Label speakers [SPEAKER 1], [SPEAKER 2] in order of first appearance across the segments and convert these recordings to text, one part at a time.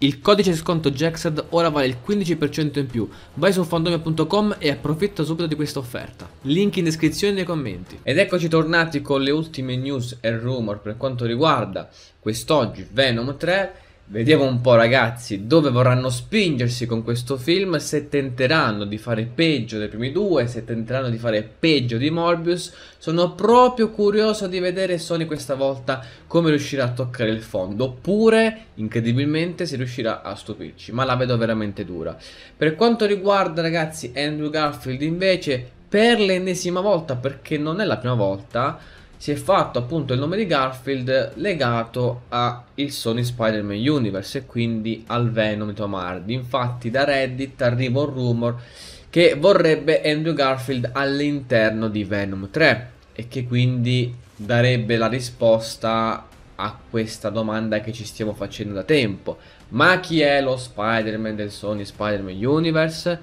[SPEAKER 1] Il codice sconto Jaxed ora vale il 15% in più, vai su fandomia.com e approfitta subito di questa offerta. Link in descrizione nei commenti. Ed eccoci tornati con le ultime news e rumor per quanto riguarda quest'oggi Venom 3 Vediamo un po' ragazzi dove vorranno spingersi con questo film, se tenteranno di fare peggio dei primi due, se tenteranno di fare peggio di Morbius. Sono proprio curioso di vedere Sony questa volta come riuscirà a toccare il fondo, oppure incredibilmente se riuscirà a stupirci, ma la vedo veramente dura. Per quanto riguarda ragazzi Andrew Garfield invece, per l'ennesima volta, perché non è la prima volta, si è fatto appunto il nome di Garfield legato al Sony Spider-Man Universe e quindi al Venom di Tom Hardy. Infatti da Reddit arriva un rumor che vorrebbe Andrew Garfield all'interno di Venom 3 e che quindi darebbe la risposta a questa domanda che ci stiamo facendo da tempo. Ma chi è lo Spider-Man del Sony Spider-Man Universe?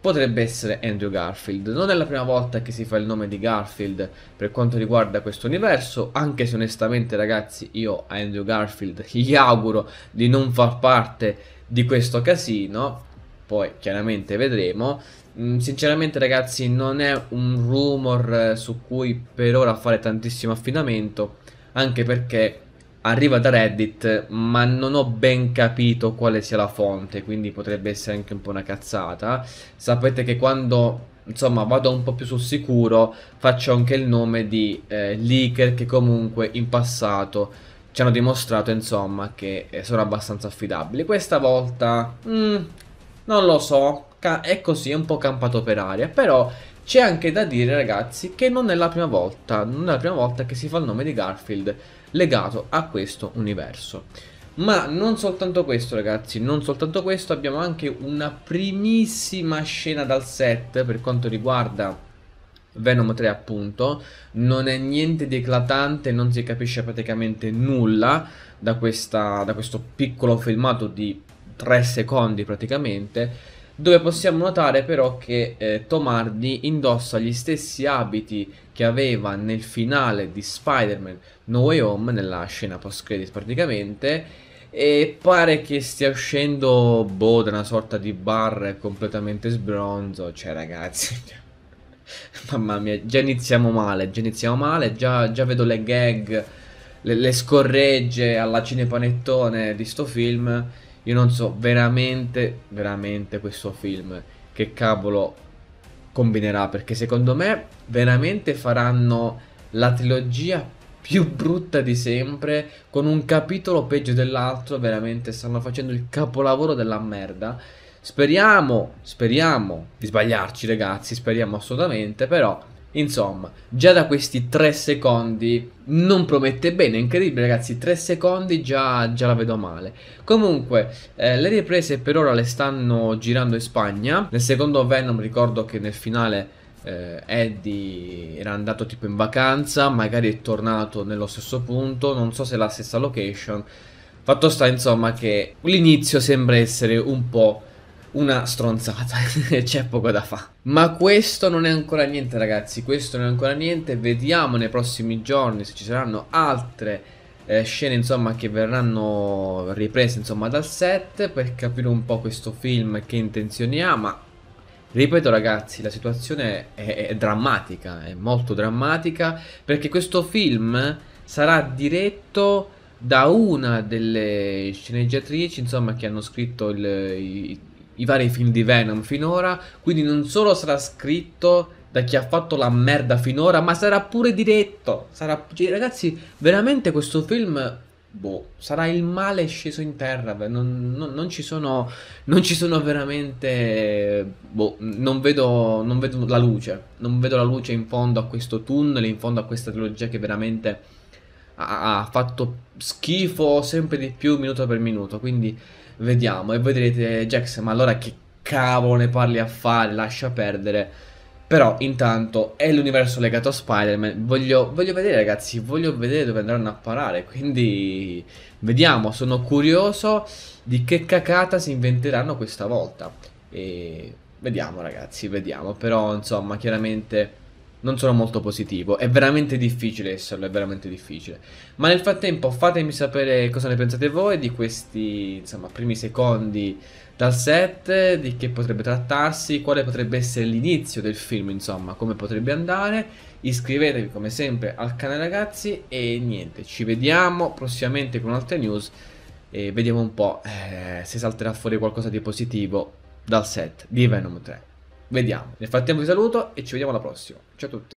[SPEAKER 1] potrebbe essere Andrew Garfield. Non è la prima volta che si fa il nome di Garfield per quanto riguarda questo universo, anche se onestamente ragazzi io a Andrew Garfield gli auguro di non far parte di questo casino, poi chiaramente vedremo. Mm, sinceramente ragazzi non è un rumor eh, su cui per ora fare tantissimo affidamento, anche perché arriva da Reddit, ma non ho ben capito quale sia la fonte, quindi potrebbe essere anche un po' una cazzata. Sapete che quando insomma vado un po' più sul sicuro, faccio anche il nome di eh, leaker che comunque in passato ci hanno dimostrato insomma che eh, sono abbastanza affidabili. Questa volta mm, non lo so, è così, è un po' campato per aria, però c'è anche da dire ragazzi che non è la prima volta, non è la prima volta che si fa il nome di Garfield legato a questo universo. Ma non soltanto questo ragazzi, non soltanto questo, abbiamo anche una primissima scena dal set per quanto riguarda Venom 3 appunto, non è niente di eclatante, non si capisce praticamente nulla da, questa, da questo piccolo filmato di 3 secondi praticamente dove possiamo notare però che eh, Tomardi indossa gli stessi abiti che aveva nel finale di Spider-Man No Way Home, nella scena post-credit praticamente, e pare che stia uscendo, boh, da una sorta di bar completamente sbronzo, cioè ragazzi... Mamma mia, già iniziamo male, già iniziamo male, già, già vedo le gag, le, le scorregge alla cinepanettone di sto film io non so veramente, veramente questo film che cavolo combinerà, perché secondo me veramente faranno la trilogia più brutta di sempre, con un capitolo peggio dell'altro, veramente stanno facendo il capolavoro della merda. Speriamo, speriamo di sbagliarci ragazzi, speriamo assolutamente, però Insomma, già da questi 3 secondi non promette bene, è incredibile ragazzi, 3 secondi già, già la vedo male. Comunque, eh, le riprese per ora le stanno girando in Spagna. Nel secondo Venom ricordo che nel finale eh, Eddie era andato tipo in vacanza, magari è tornato nello stesso punto, non so se è la stessa location. Fatto sta insomma che l'inizio sembra essere un po' una stronzata, c'è poco da fare. Ma questo non è ancora niente ragazzi, questo non è ancora niente, vediamo nei prossimi giorni se ci saranno altre eh, scene insomma che verranno riprese insomma dal set per capire un po' questo film che intenzioni ha, ma Ripeto ragazzi, la situazione è, è, drammatica, è molto drammatica, perché questo film sarà diretto da una delle sceneggiatrici, insomma, che hanno scritto il, il i vari film di Venom finora, quindi non solo sarà scritto da chi ha fatto la merda finora, ma sarà pure diretto. Sarà... Cioè, ragazzi, veramente questo film boh, sarà il male sceso in terra. Non, non, non, ci, sono, non ci sono. veramente. Boh, non vedo, non vedo la luce. Non vedo la luce in fondo a questo tunnel, in fondo a questa trilogia che veramente ha, ha fatto schifo sempre di più minuto per minuto. Quindi vediamo. E voi direte, Jax, ma allora che cavolo ne parli a fare? Lascia perdere. Però intanto è l'universo legato a Spider-Man. Voglio, voglio, vedere, ragazzi. Voglio vedere dove andranno a parare. Quindi vediamo. Sono curioso di che cacata si inventeranno questa volta. E vediamo, ragazzi. Vediamo. Però, insomma, chiaramente non sono molto positivo. È veramente difficile esserlo, è veramente difficile. Ma nel frattempo fatemi sapere cosa ne pensate voi di questi, insomma, primi secondi dal set, di che potrebbe trattarsi, quale potrebbe essere l'inizio del film, insomma, come potrebbe andare. Iscrivetevi come sempre al canale ragazzi e niente, ci vediamo prossimamente con altre news e vediamo un po' eh, se salterà fuori qualcosa di positivo dal set di Venom 3 vediamo. Nel frattempo vi saluto e ci vediamo alla prossima. Ciao a tutti.